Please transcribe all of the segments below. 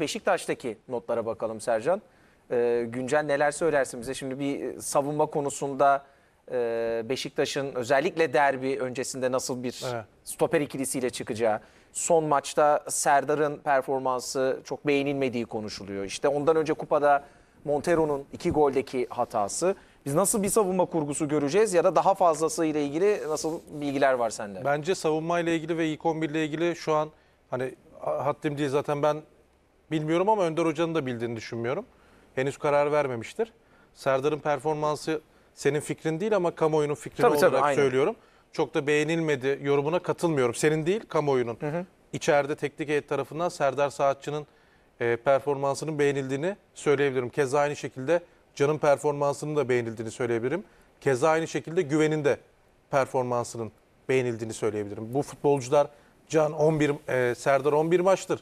Beşiktaş'taki notlara bakalım Sercan. Ee, Güncel neler söylersin bize? Şimdi bir e, savunma konusunda e, Beşiktaş'ın özellikle derbi öncesinde nasıl bir Evet. stoper ikilisiyle çıkacağı. Son maçta Serdar'ın performansı çok beğenilmediği konuşuluyor. İşte ondan önce kupada Montero'nun iki goldeki hatası. Biz nasıl bir savunma kurgusu göreceğiz ya da daha fazlasıyla ilgili nasıl bilgiler var sende? Bence savunma ile ilgili ve ilk 11 ile ilgili şu an hani haddim değil zaten ben bilmiyorum ama Önder Hoca'nın da bildiğini düşünmüyorum. Henüz karar vermemiştir. Serdar'ın performansı senin fikrin değil ama kamuoyunun fikri tabii, olarak tabii, söylüyorum. Çok da beğenilmedi yorumuna katılmıyorum. Senin değil kamuoyunun. Hı hı. İçeride teknik heyet tarafından Serdar Saatçı'nın e, performansının beğenildiğini söyleyebilirim. Keza aynı şekilde Can'ın performansının da beğenildiğini söyleyebilirim. Keza aynı şekilde Güven'in de performansının beğenildiğini söyleyebilirim. Bu futbolcular Can 11 e, Serdar 11 maçtır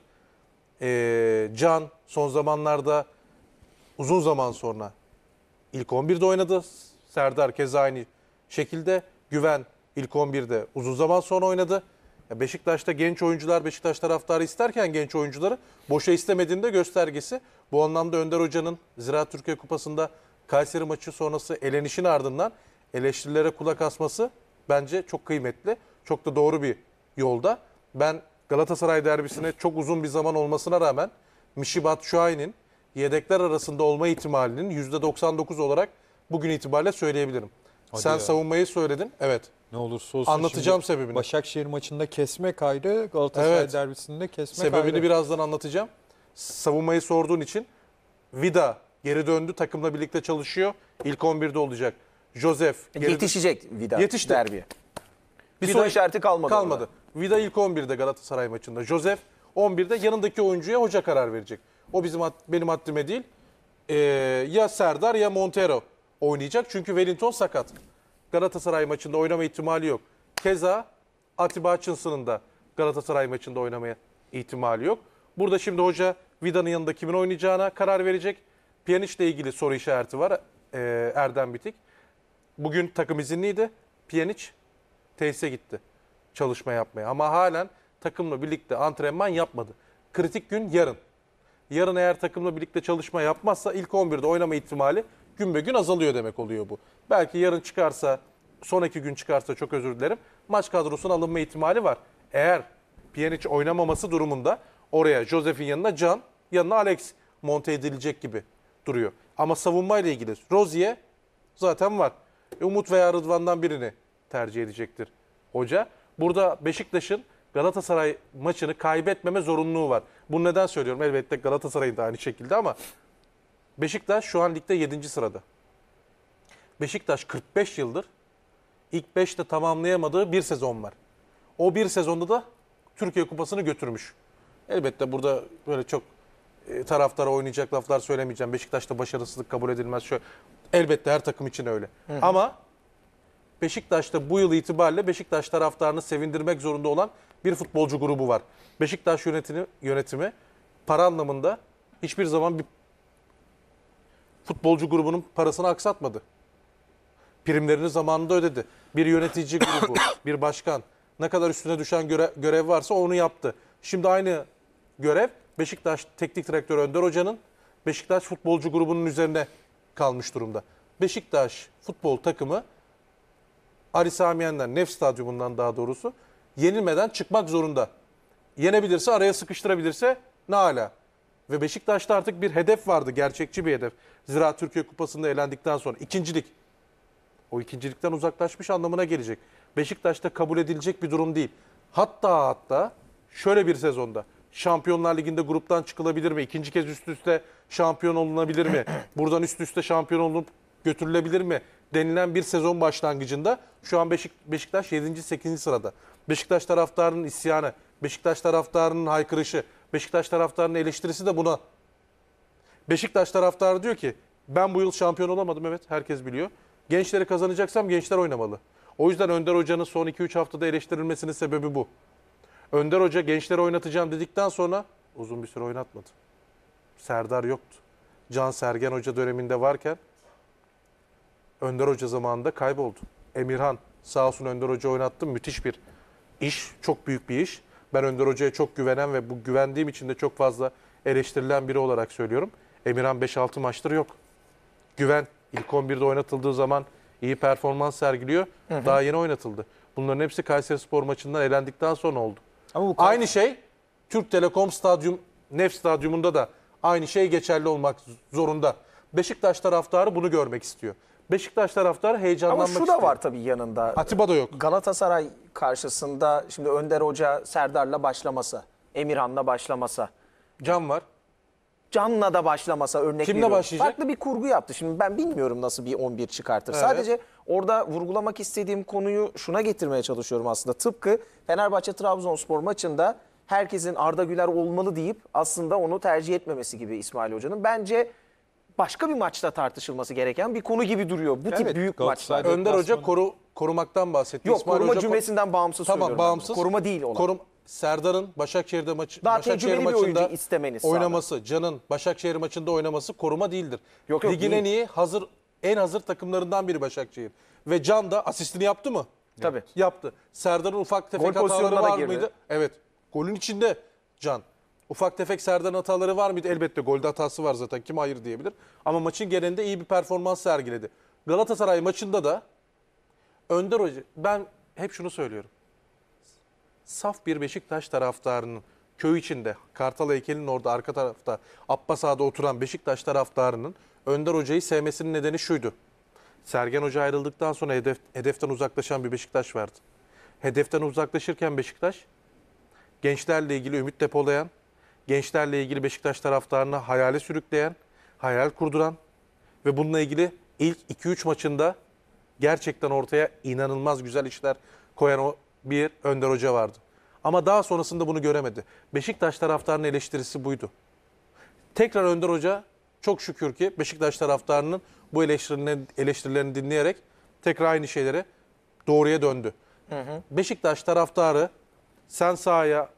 e, Can son zamanlarda uzun zaman sonra ilk 11'de oynadı. Serdar keza aynı şekilde. Güven ilk 11'de uzun zaman sonra oynadı. Beşiktaş'ta genç oyuncular, Beşiktaş taraftarı isterken genç oyuncuları boşa istemediğinde göstergesi. Bu anlamda Önder Hoca'nın Ziraat Türkiye Kupası'nda Kayseri maçı sonrası elenişin ardından eleştirilere kulak asması bence çok kıymetli. Çok da doğru bir yolda. Ben Galatasaray derbisine çok uzun bir zaman olmasına rağmen Mişi Batshuayi'nin yedekler arasında olma ihtimalinin %99 olarak bugün itibariyle söyleyebilirim. Hadi Sen ya. savunmayı söyledin. Evet. Ne olursa olsun anlatacağım sebebini. Başakşehir maçında kesmek ayrı, Galatasaray evet. derbisinde kesmek sebebini ayrı. Sebebini birazdan anlatacağım. Savunmayı sorduğun için Vida geri döndü, takımla birlikte çalışıyor. İlk 11'de olacak. Joseph geri yetişecek Vida yetişti. derbiye. Bir Vida, soru işareti kalmadı. Kalmadı. Ona. Vida ilk 11'de Galatasaray maçında. Josef 11'de yanındaki oyuncuya hoca karar verecek. O bizim benim haddime değil. Ee, ya Serdar ya Montero oynayacak. Çünkü Wellington sakat. Galatasaray maçında oynama ihtimali yok. Keza Atiba Hutchinson'ın da Galatasaray maçında oynamaya ihtimali yok. Burada şimdi hoca Vida'nın yanında kimin oynayacağına karar verecek. Pjanic'le ilgili soru işareti var. Ee, Erdem Bitik. Bugün takım izinliydi. Pjanic tesise gitti çalışma yapmaya. Ama halen takımla birlikte antrenman yapmadı. Kritik gün yarın. Yarın eğer takımla birlikte çalışma yapmazsa ilk 11'de oynama ihtimali gün be gün azalıyor demek oluyor bu. Belki yarın çıkarsa, sonraki gün çıkarsa çok özür dilerim. Maç kadrosuna alınma ihtimali var. Eğer Pjanic oynamaması durumunda oraya Josef'in yanına Can, yanına Alex monte edilecek gibi duruyor. Ama savunmayla ilgili Rozier zaten var. Umut veya Rıdvan'dan birini tercih edecektir hoca. Burada Beşiktaş'ın Galatasaray maçını kaybetmeme zorunluluğu var. Bunu neden söylüyorum? Elbette Galatasaray'ın da aynı şekilde ama Beşiktaş şu an ligde 7. sırada. Beşiktaş 45 yıldır ilk 5'te tamamlayamadığı bir sezon var. O bir sezonda da Türkiye Kupası'nı götürmüş. Elbette burada böyle çok e, taraftara oynayacak laflar söylemeyeceğim. Beşiktaş'ta başarısızlık kabul edilmez. Şöyle, elbette her takım için öyle. Hı hı. Ama Beşiktaş'ta bu yıl itibariyle Beşiktaş taraftarını sevindirmek zorunda olan bir futbolcu grubu var. Beşiktaş yönetimi, yönetimi para anlamında hiçbir zaman bir futbolcu grubunun parasını aksatmadı. Primlerini zamanında ödedi. Bir yönetici grubu, bir başkan ne kadar üstüne düşen göre, görev varsa onu yaptı. Şimdi aynı görev Beşiktaş teknik direktör Önder Hoca'nın Beşiktaş futbolcu grubunun üzerine kalmış durumda. Beşiktaş futbol takımı Ali Sami Yen'den, Nef Stadyumundan daha doğrusu yenilmeden çıkmak zorunda. Yenebilirse, araya sıkıştırabilirse ne ala. Ve Beşiktaş'ta artık bir hedef vardı, gerçekçi bir hedef. Zira Türkiye Kupası'nda elendikten sonra ikincilik. O ikincilikten uzaklaşmış anlamına gelecek. Beşiktaş'ta kabul edilecek bir durum değil. Hatta hatta şöyle bir sezonda Şampiyonlar Ligi'nde gruptan çıkılabilir mi? İkinci kez üst üste şampiyon olunabilir mi? Buradan üst üste şampiyon olunup götürülebilir mi denilen bir sezon başlangıcında şu an Beşik, Beşiktaş 7. 8. sırada. Beşiktaş taraftarının isyanı, Beşiktaş taraftarının haykırışı, Beşiktaş taraftarının eleştirisi de buna. Beşiktaş taraftarı diyor ki ben bu yıl şampiyon olamadım evet herkes biliyor. Gençleri kazanacaksam gençler oynamalı. O yüzden Önder Hoca'nın son 2-3 haftada eleştirilmesinin sebebi bu. Önder Hoca gençleri oynatacağım dedikten sonra uzun bir süre oynatmadı. Serdar yoktu. Can Sergen Hoca döneminde varken Önder Hoca zamanında kayboldu. Emirhan sağ olsun Önder Hoca oynattı. Müthiş bir iş. Çok büyük bir iş. Ben Önder Hoca'ya çok güvenen ve bu güvendiğim için de çok fazla eleştirilen biri olarak söylüyorum. Emirhan 5-6 maçtır yok. Güven ilk 11'de oynatıldığı zaman iyi performans sergiliyor. Hı hı. Daha yeni oynatıldı. Bunların hepsi Kayseri Spor maçından elendikten sonra oldu. Ama bu aynı şey Türk Telekom Stadyum, Nef Stadyumunda da aynı şey geçerli olmak zorunda. Beşiktaş taraftarı bunu görmek istiyor. Beşiktaş taraftarı heyecanlanmak Ama şu da var tabii yanında. Atiba da yok. Galatasaray karşısında şimdi Önder Hoca Serdar'la başlamasa, Emirhan'la başlamasa, Can var. Can'la da başlamasa örnek Kimle veriyorum. başlayacak? Farklı bir kurgu yaptı. Şimdi ben bilmiyorum nasıl bir 11 çıkartır. Evet. Sadece orada vurgulamak istediğim konuyu şuna getirmeye çalışıyorum aslında. Tıpkı Fenerbahçe Trabzonspor maçında herkesin Arda Güler olmalı deyip aslında onu tercih etmemesi gibi İsmail Hoca'nın. Bence başka bir maçta tartışılması gereken bir konu gibi duruyor. Bu tip Evet, büyük maçlar. Önder Hoca koru, korumaktan bahsetti. Yok İsmail koruma Hoca- cümlesinden bağımsız Tamam söylüyorum. ben. bağımsız. Koruma değil olan. Korum, Serdar'ın Başakşehir'de maçı, Daha Başakşehir maçında istemeniz oynaması, Can'ın Başakşehir maçında oynaması koruma değildir. Yok, yok, Ligin değil. en iyi hazır en hazır takımlarından biri Başakşehir. Ve Can da asistini yaptı mı? Tabii. Yaptı. Serdar'ın ufak tefek Gol hataları pozisyonuna var mıydı? Evet. Golün içinde Can. Ufak tefek Serdar hataları var mıydı? Elbette golde hatası var zaten. Kim hayır diyebilir. Ama maçın genelinde iyi bir performans sergiledi. Galatasaray maçında da Önder Hoca ben hep şunu söylüyorum. Saf bir Beşiktaş taraftarının köy içinde Kartal heykelinin orada arka tarafta Abbas Ağa'da oturan Beşiktaş taraftarının Önder Hoca'yı sevmesinin nedeni şuydu. Sergen Hoca ayrıldıktan sonra hedef, hedeften uzaklaşan bir Beşiktaş vardı. Hedeften uzaklaşırken Beşiktaş gençlerle ilgili ümit depolayan, gençlerle ilgili Beşiktaş taraftarını hayale sürükleyen, hayal kurduran ve bununla ilgili ilk 2-3 maçında gerçekten ortaya inanılmaz güzel işler koyan o bir Önder Hoca vardı. Ama daha sonrasında bunu göremedi. Beşiktaş taraftarının eleştirisi buydu. Tekrar Önder Hoca çok şükür ki Beşiktaş taraftarının bu eleştirilerini, eleştirilerini dinleyerek tekrar aynı şeyleri doğruya döndü. Hı hı. Beşiktaş taraftarı sen sahaya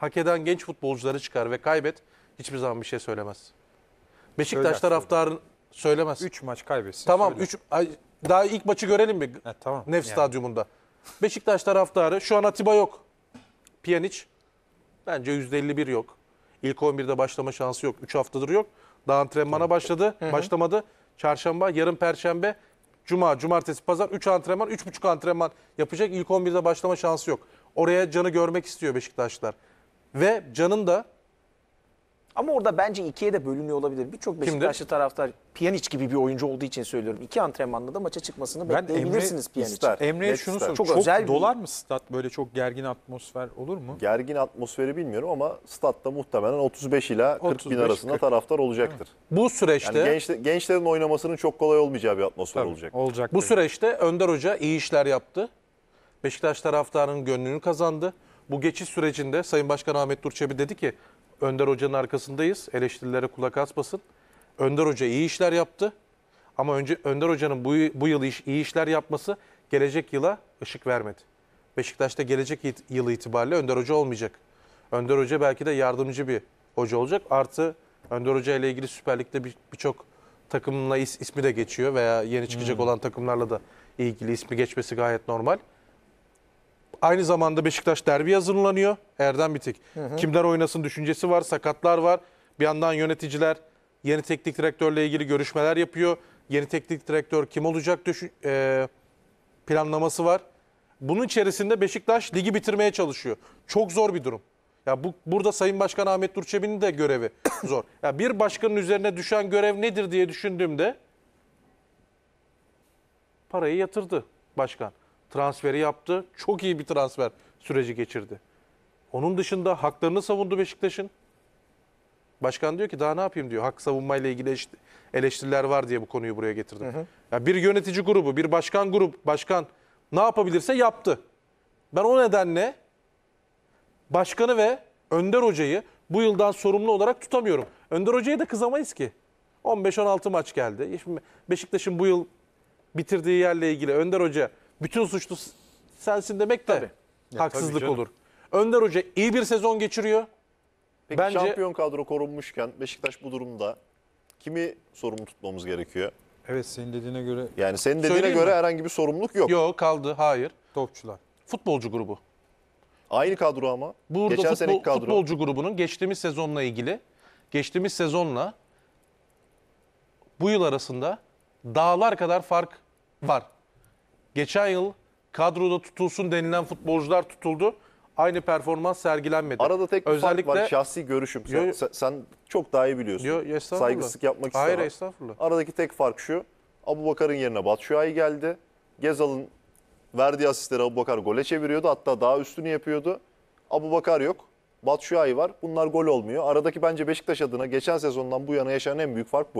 hak eden genç futbolcuları çıkar ve kaybet hiçbir zaman bir şey söylemez. Beşiktaş Söyler, taraftarın söylemez. 3 maç kaybetsin. Tamam söyle. üç, daha ilk maçı görelim mi? He, tamam. Nef yani. stadyumunda. Beşiktaş taraftarı şu an Atiba yok. Pjanic bence %51 yok. İlk 11'de başlama şansı yok. 3 haftadır yok. Daha antrenmana başladı. Hı hı. Başlamadı. Çarşamba, yarın perşembe, cuma, cumartesi, pazar 3 antrenman, 3,5 antrenman yapacak. İlk 11'de başlama şansı yok. Oraya canı görmek istiyor Beşiktaşlar. Ve Can'ın da Ama orada bence ikiye de bölünüyor olabilir. Birçok Beşiktaşlı taraftar Pjanic gibi bir oyuncu olduğu için söylüyorum. İki antrenmanda da maça çıkmasını ben bekleyebilirsiniz Emre Emre'ye şunu sor Çok Çok, özel bir- dolar mı stat böyle çok gergin atmosfer olur mu? Gergin atmosferi bilmiyorum ama statta muhtemelen 35 ila 40 bin arasında 40. taraftar olacaktır. bu süreçte Yani genç, gençlerin oynamasının çok kolay olmayacağı bir atmosfer olacak. Olacak. Bu süreçte Önder Hoca iyi işler yaptı. Beşiktaş taraftarının gönlünü kazandı. Bu geçiş sürecinde Sayın Başkan Ahmet Durçebi dedi ki Önder Hoca'nın arkasındayız. Eleştirilere kulak asmasın. Önder Hoca iyi işler yaptı. Ama önce Önder Hoca'nın bu, bu yıl iş, iyi işler yapması gelecek yıla ışık vermedi. Beşiktaş'ta gelecek it, yıl itibariyle Önder Hoca olmayacak. Önder Hoca belki de yardımcı bir hoca olacak. Artı Önder Hoca ile ilgili Süper Lig'de birçok bir takımla is, ismi de geçiyor veya yeni çıkacak hmm. olan takımlarla da ilgili ismi geçmesi gayet normal. Aynı zamanda Beşiktaş derbi hazırlanıyor. Erdem Bitik. Hı hı. Kimler oynasın düşüncesi var. Sakatlar var. Bir yandan yöneticiler yeni teknik direktörle ilgili görüşmeler yapıyor. Yeni teknik direktör kim olacak düşün, e, planlaması var. Bunun içerisinde Beşiktaş ligi bitirmeye çalışıyor. Çok zor bir durum. Ya bu burada Sayın Başkan Ahmet Durçebi'nin de görevi zor. Ya bir başkanın üzerine düşen görev nedir diye düşündüğümde parayı yatırdı başkan transferi yaptı. Çok iyi bir transfer süreci geçirdi. Onun dışında haklarını savundu Beşiktaş'ın. Başkan diyor ki daha ne yapayım diyor. Hak savunmayla ilgili eleştiriler var diye bu konuyu buraya getirdim. Hı hı. Yani bir yönetici grubu, bir başkan grubu, başkan ne yapabilirse yaptı. Ben o nedenle başkanı ve Önder Hoca'yı bu yıldan sorumlu olarak tutamıyorum. Önder Hoca'ya da kızamayız ki. 15-16 maç geldi. Beşiktaş'ın bu yıl bitirdiği yerle ilgili Önder Hoca bütün suçlu sensin demek de Tabii. Ya, haksızlık tabii olur. Önder Hoca iyi bir sezon geçiriyor. Peki Bence... şampiyon kadro korunmuşken Beşiktaş bu durumda kimi sorumlu tutmamız gerekiyor? Evet senin dediğine göre. Yani senin dediğine Söyleyeyim göre mi? herhangi bir sorumluluk yok. Yok kaldı hayır. Topçular. Futbolcu grubu. Aynı kadro ama. Burada Geçen futbol, kadro. futbolcu grubunun geçtiğimiz sezonla ilgili, geçtiğimiz sezonla bu yıl arasında dağlar kadar fark var. Geçen yıl kadroda tutulsun denilen futbolcular tutuldu. Aynı performans sergilenmedi. Arada tek Özellikle, fark var şahsi görüşüm. Sen, yo, sen, çok daha iyi biliyorsun. Yo, Saygısızlık yapmak istemem. Hayır estağfurullah. Aradaki tek fark şu. Abu Bakar'ın yerine Batshuayi geldi. Gezal'ın verdiği asistleri Abu Bakar gole çeviriyordu. Hatta daha üstünü yapıyordu. Abu Bakar yok. Batshuayi var. Bunlar gol olmuyor. Aradaki bence Beşiktaş adına geçen sezondan bu yana yaşanan en büyük fark bu.